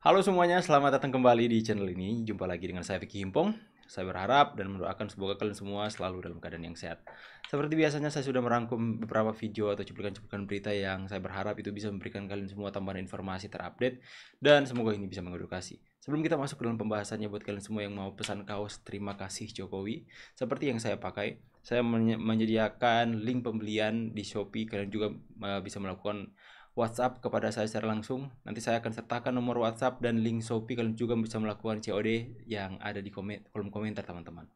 Halo semuanya, selamat datang kembali di channel ini. Jumpa lagi dengan saya Vicky Himpong. Saya berharap dan mendoakan semoga kalian semua selalu dalam keadaan yang sehat. Seperti biasanya saya sudah merangkum beberapa video atau cuplikan-cuplikan berita yang saya berharap itu bisa memberikan kalian semua tambahan informasi terupdate dan semoga ini bisa mengedukasi. Sebelum kita masuk ke dalam pembahasannya buat kalian semua yang mau pesan kaos terima kasih Jokowi seperti yang saya pakai, saya menyediakan link pembelian di Shopee. Kalian juga eh, bisa melakukan WhatsApp kepada saya secara langsung. Nanti saya akan sertakan nomor WhatsApp dan link Shopee. Kalian juga bisa melakukan COD yang ada di komen, kolom komentar, teman-teman.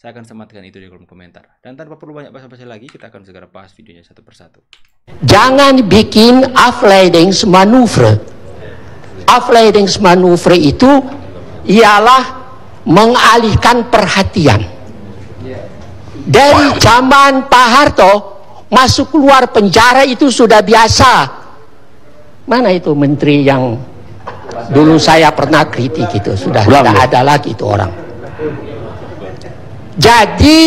Saya akan sematkan itu di kolom komentar. Dan tanpa perlu banyak basa-basi lagi, kita akan segera bahas videonya satu persatu. Jangan bikin manuver. afleidingsmanuver. manuver itu ialah mengalihkan perhatian. Dari zaman Pak Harto, masuk keluar penjara itu sudah biasa Mana itu menteri yang dulu saya pernah kritik itu sudah Ulang, tidak ya? ada lagi itu orang. Jadi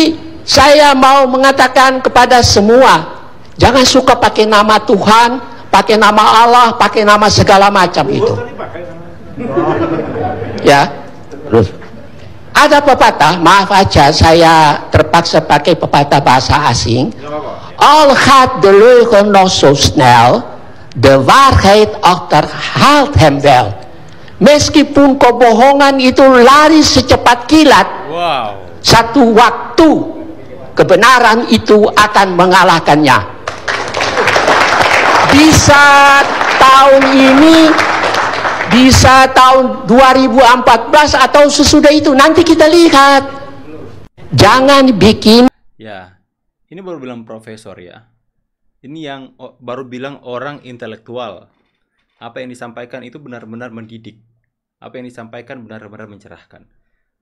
saya mau mengatakan kepada semua, jangan suka pakai nama Tuhan, pakai nama Allah, pakai nama segala macam itu. Ya. Terus ada pepatah, maaf aja saya terpaksa pakai pepatah bahasa asing. All had the no so snell De waarheid achterhaalt hem wel. Meskipun kebohongan itu lari secepat kilat. Wow. Satu waktu kebenaran itu akan mengalahkannya. Bisa tahun ini bisa tahun 2014 atau sesudah itu nanti kita lihat jangan bikin ya ini baru bilang profesor ya ini yang oh, baru bilang orang intelektual apa yang disampaikan itu benar-benar mendidik apa yang disampaikan benar-benar mencerahkan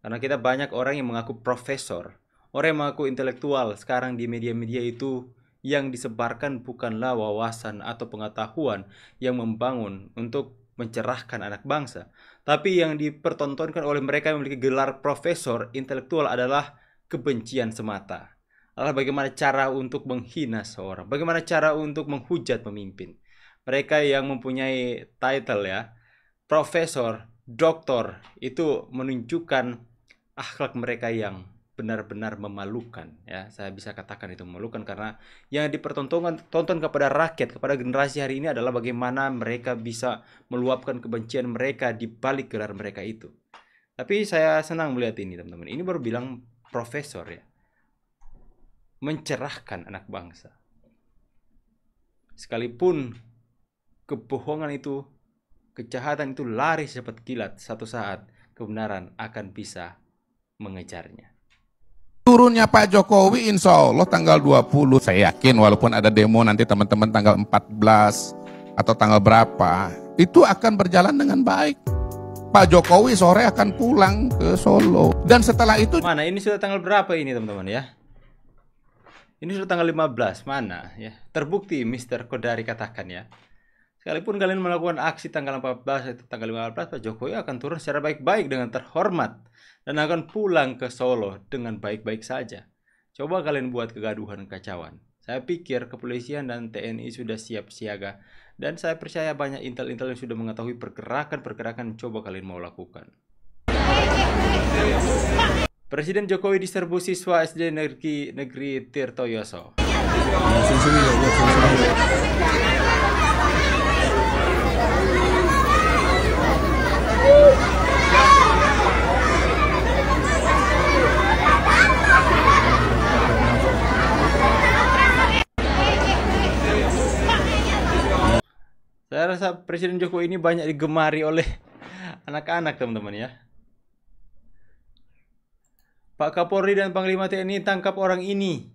karena kita banyak orang yang mengaku profesor orang yang mengaku intelektual sekarang di media-media itu yang disebarkan bukanlah wawasan atau pengetahuan yang membangun untuk mencerahkan anak bangsa tapi yang dipertontonkan oleh mereka yang memiliki gelar profesor intelektual adalah kebencian semata adalah bagaimana cara untuk menghina seorang, bagaimana cara untuk menghujat pemimpin. Mereka yang mempunyai title ya, profesor, doktor, itu menunjukkan akhlak mereka yang benar-benar memalukan ya saya bisa katakan itu memalukan karena yang dipertontonkan tonton kepada rakyat kepada generasi hari ini adalah bagaimana mereka bisa meluapkan kebencian mereka di balik gelar mereka itu tapi saya senang melihat ini teman-teman ini baru bilang profesor ya mencerahkan anak bangsa. Sekalipun kebohongan itu, kejahatan itu lari cepat kilat, satu saat kebenaran akan bisa mengejarnya. Turunnya Pak Jokowi insya Allah tanggal 20. Saya yakin walaupun ada demo nanti teman-teman tanggal 14 atau tanggal berapa, itu akan berjalan dengan baik. Pak Jokowi sore akan pulang ke Solo. Dan setelah itu... Mana ini sudah tanggal berapa ini teman-teman ya? Ini sudah tanggal 15, mana ya? Terbukti Mr. Kodari katakan ya. Sekalipun kalian melakukan aksi tanggal 14 atau tanggal 15, Pak Jokowi akan turun secara baik-baik dengan terhormat dan akan pulang ke Solo dengan baik-baik saja. Coba kalian buat kegaduhan kacauan. Saya pikir kepolisian dan TNI sudah siap siaga dan saya percaya banyak intel-intel yang sudah mengetahui pergerakan-pergerakan coba kalian mau lakukan. Presiden Jokowi diserbu siswa SD Negeri Negeri Tirto Yoso. Saya rasa Presiden Jokowi ini banyak digemari oleh anak-anak teman-teman ya. Pak Kapolri dan Panglima TNI tangkap orang ini.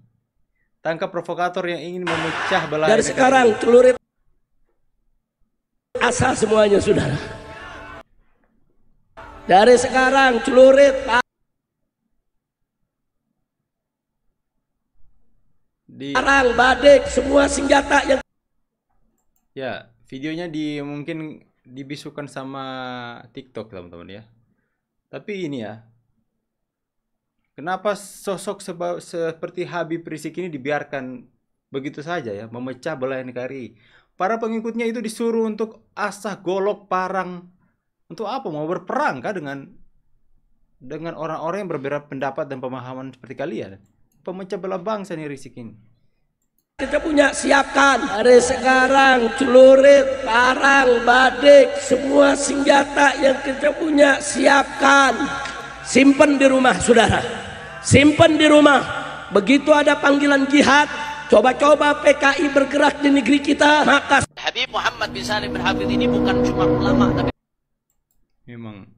Tangkap provokator yang ingin memecah belah. Dari sekarang celurit asal semuanya saudara. Dari sekarang celurit di Arang, badik, semua senjata yang Ya, videonya di mungkin dibisukan sama TikTok teman-teman ya. Tapi ini ya, Kenapa sosok seba, seperti Habib Rizik ini dibiarkan begitu saja ya, memecah belah NKRI? Para pengikutnya itu disuruh untuk asah golok parang. Untuk apa? Mau berperang kah dengan dengan orang-orang yang berbeda pendapat dan pemahaman seperti kalian? Pemecah belah bangsa nih Rizik ini. Kita punya siapkan dari sekarang celurit, parang, badik, semua senjata yang kita punya siapkan simpen di rumah saudara simpen di rumah begitu ada panggilan jihad coba-coba PKI bergerak di negeri kita maka Habib Muhammad bin Salim bin Habib ini bukan cuma ulama tapi memang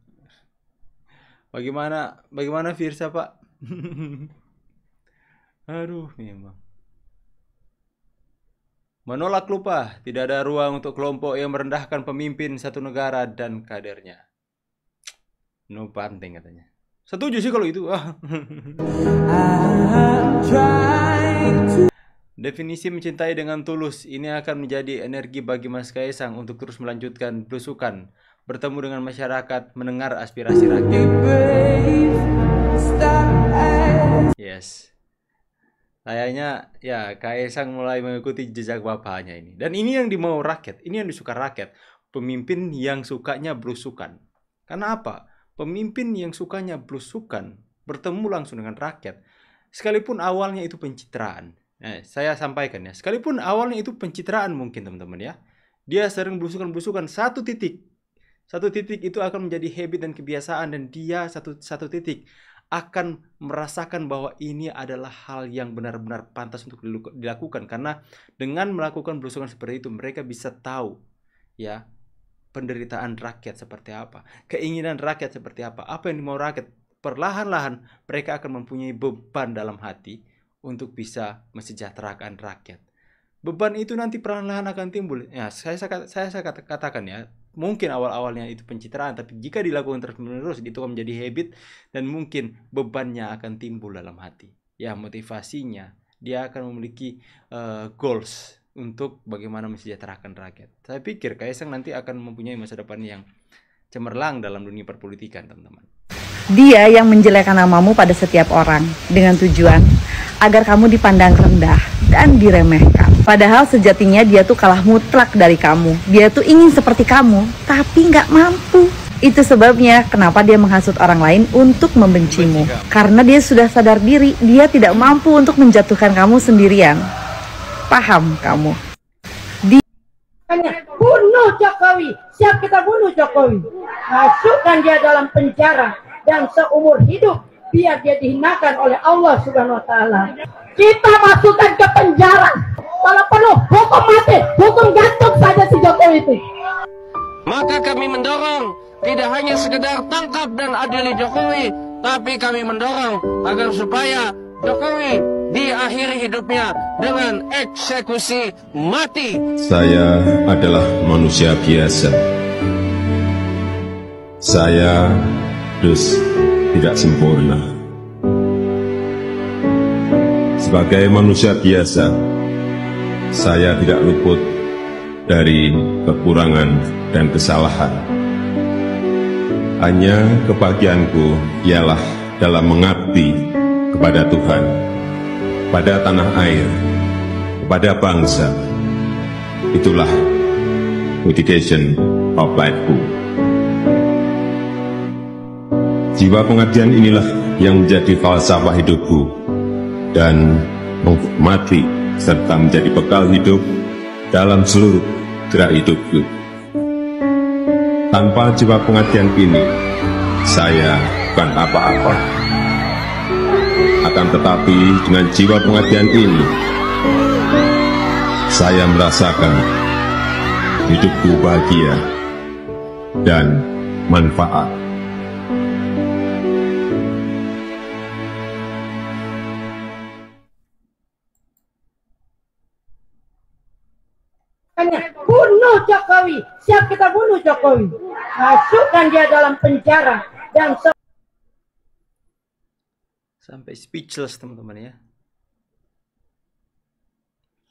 bagaimana bagaimana Firsa Pak aduh memang menolak lupa tidak ada ruang untuk kelompok yang merendahkan pemimpin satu negara dan kadernya no panting katanya Setuju sih kalau itu. Ah. Definisi mencintai dengan tulus ini akan menjadi energi bagi Mas Kaisang untuk terus melanjutkan belusukan, bertemu dengan masyarakat, mendengar aspirasi rakyat. Yes. Kayaknya ya Kaisang mulai mengikuti jejak bapaknya ini. Dan ini yang dimau rakyat, ini yang disuka rakyat. Pemimpin yang sukanya berusukan. Karena apa? Pemimpin yang sukanya belusukan bertemu langsung dengan rakyat, sekalipun awalnya itu pencitraan. Eh, saya sampaikan ya, sekalipun awalnya itu pencitraan mungkin teman-teman ya. Dia sering belusukan-belusukan satu titik. Satu titik itu akan menjadi habit dan kebiasaan dan dia satu satu titik akan merasakan bahwa ini adalah hal yang benar-benar pantas untuk dilakukan karena dengan melakukan belusukan seperti itu mereka bisa tahu ya penderitaan rakyat seperti apa, keinginan rakyat seperti apa, apa yang dimau rakyat. Perlahan-lahan mereka akan mempunyai beban dalam hati untuk bisa mesejahterakan rakyat. Beban itu nanti perlahan-lahan akan timbul. Ya, saya saya, saya katakan ya, mungkin awal-awalnya itu pencitraan, tapi jika dilakukan terus-menerus itu akan menjadi habit dan mungkin bebannya akan timbul dalam hati. Ya, motivasinya dia akan memiliki uh, goals untuk bagaimana mensejahterakan rakyat. Saya pikir Kaisang nanti akan mempunyai masa depan yang cemerlang dalam dunia perpolitikan, teman-teman. Dia yang menjelekkan namamu pada setiap orang dengan tujuan agar kamu dipandang rendah dan diremehkan. Padahal sejatinya dia tuh kalah mutlak dari kamu. Dia tuh ingin seperti kamu, tapi nggak mampu. Itu sebabnya kenapa dia menghasut orang lain untuk membencimu. Karena dia sudah sadar diri, dia tidak mampu untuk menjatuhkan kamu sendirian paham kamu. Di bunuh Jokowi, siap kita bunuh Jokowi. Masukkan dia dalam penjara dan seumur hidup biar dia dihinakan oleh Allah Subhanahu wa taala. Kita masukkan ke penjara. Kalau perlu hukum mati, hukum gantung saja si Jokowi itu. Maka kami mendorong tidak hanya sekedar tangkap dan adili Jokowi, tapi kami mendorong agar supaya Jokowi diakhiri hidupnya dengan eksekusi mati. Saya adalah manusia biasa. Saya dus tidak sempurna. Sebagai manusia biasa, saya tidak luput dari kekurangan dan kesalahan. Hanya kebahagiaanku ialah dalam mengabdi kepada Tuhan pada tanah air, kepada bangsa. Itulah mitigation of lifeku. Jiwa pengabdian inilah yang menjadi falsafah hidupku dan mati serta menjadi bekal hidup dalam seluruh gerak hidupku. Tanpa jiwa pengabdian ini, saya bukan apa-apa. Akan tetapi dengan jiwa pengabdian ini Saya merasakan hidupku bahagia dan manfaat bunuh Jokowi siap kita bunuh Jokowi masukkan dia dalam penjara dan sampai speechless teman-teman ya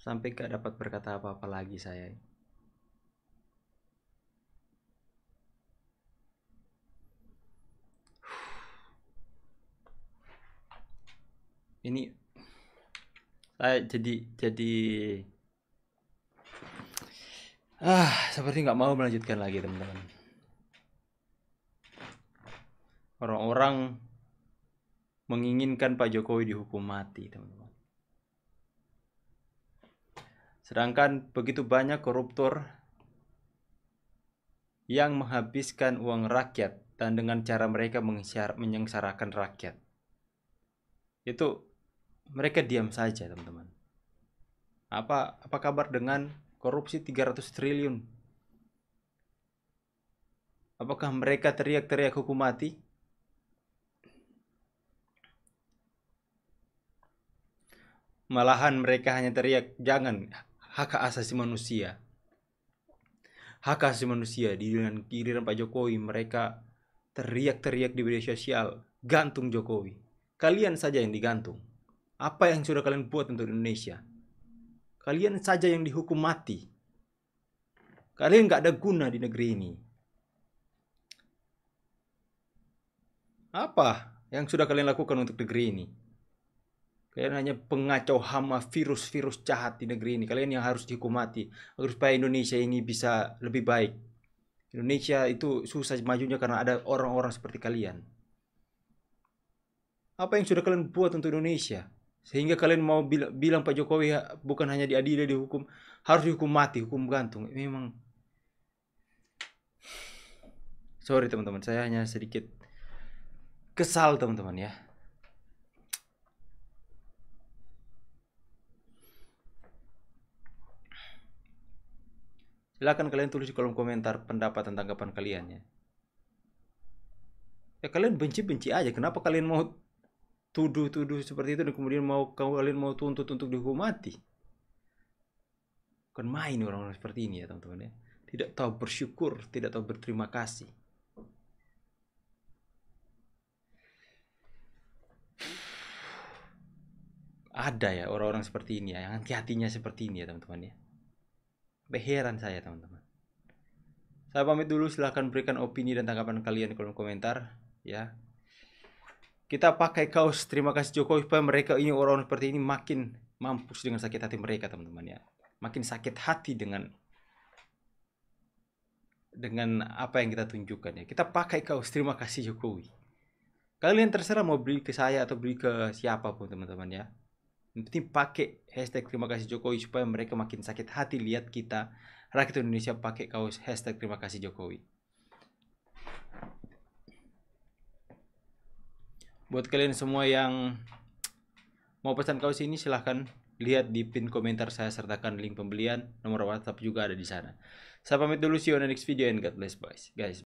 sampai gak dapat berkata apa-apa lagi saya ini saya jadi jadi ah seperti nggak mau melanjutkan lagi teman-teman orang-orang menginginkan Pak Jokowi dihukum mati, teman-teman. Sedangkan begitu banyak koruptor yang menghabiskan uang rakyat dan dengan cara mereka menyengsarakan rakyat. Itu mereka diam saja, teman-teman. Apa apa kabar dengan korupsi 300 triliun? Apakah mereka teriak-teriak hukum mati? Malahan mereka hanya teriak, jangan hak asasi manusia. Hak asasi manusia di dengan kiriran Pak Jokowi mereka teriak-teriak di media sosial, gantung Jokowi. Kalian saja yang digantung. Apa yang sudah kalian buat untuk Indonesia? Kalian saja yang dihukum mati. Kalian nggak ada guna di negeri ini. Apa yang sudah kalian lakukan untuk negeri ini? Kalian hanya pengacau hama virus-virus jahat di negeri ini. Kalian yang harus dihukum mati. Agar supaya Indonesia ini bisa lebih baik. Indonesia itu susah majunya karena ada orang-orang seperti kalian. Apa yang sudah kalian buat untuk Indonesia? Sehingga kalian mau bilang, bilang Pak Jokowi bukan hanya diadili, dihukum. Harus dihukum mati, hukum gantung. Memang. Sorry teman-teman, saya hanya sedikit kesal teman-teman ya. Silahkan kalian tulis di kolom komentar pendapat dan tanggapan kalian ya. Ya kalian benci-benci aja. Kenapa kalian mau tuduh-tuduh seperti itu dan kemudian mau kalian mau tuntut untuk dihukum mati? Bukan main orang-orang seperti ini ya teman-teman ya. Tidak tahu bersyukur, tidak tahu berterima kasih. ada ya orang-orang seperti ini ya yang hati-hatinya seperti ini ya teman-teman ya Behiran saya teman-teman. Saya pamit dulu, silahkan berikan opini dan tanggapan kalian di kolom komentar. Ya, kita pakai kaos. Terima kasih Jokowi supaya mereka ini orang-orang seperti ini makin mampus dengan sakit hati mereka teman-teman ya. Makin sakit hati dengan dengan apa yang kita tunjukkan ya. Kita pakai kaos terima kasih Jokowi. Kalian terserah mau beli ke saya atau beli ke siapapun teman-teman ya. Yang penting pakai hashtag terima kasih Jokowi supaya mereka makin sakit hati lihat kita rakyat Indonesia pakai kaos hashtag terima kasih Jokowi. Buat kalian semua yang mau pesan kaos ini silahkan lihat di pin komentar saya sertakan link pembelian, nomor WhatsApp juga ada di sana. Saya pamit dulu, see on the next video and God bless Guys.